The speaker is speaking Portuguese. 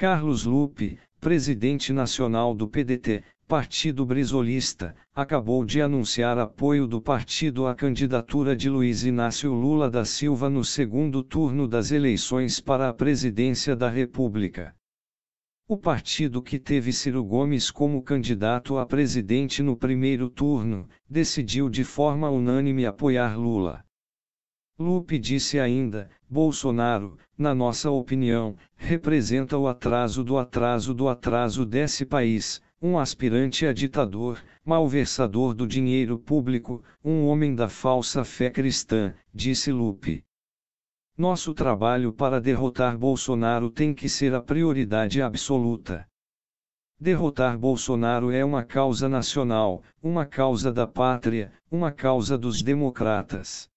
Carlos Lupe, presidente nacional do PDT, Partido Brisolista, acabou de anunciar apoio do partido à candidatura de Luiz Inácio Lula da Silva no segundo turno das eleições para a presidência da República. O partido que teve Ciro Gomes como candidato a presidente no primeiro turno, decidiu de forma unânime apoiar Lula. Lupe disse ainda: Bolsonaro, na nossa opinião, representa o atraso do atraso do atraso desse país, um aspirante a ditador, malversador do dinheiro público, um homem da falsa fé cristã, disse Lupe. Nosso trabalho para derrotar Bolsonaro tem que ser a prioridade absoluta. Derrotar Bolsonaro é uma causa nacional, uma causa da pátria, uma causa dos democratas.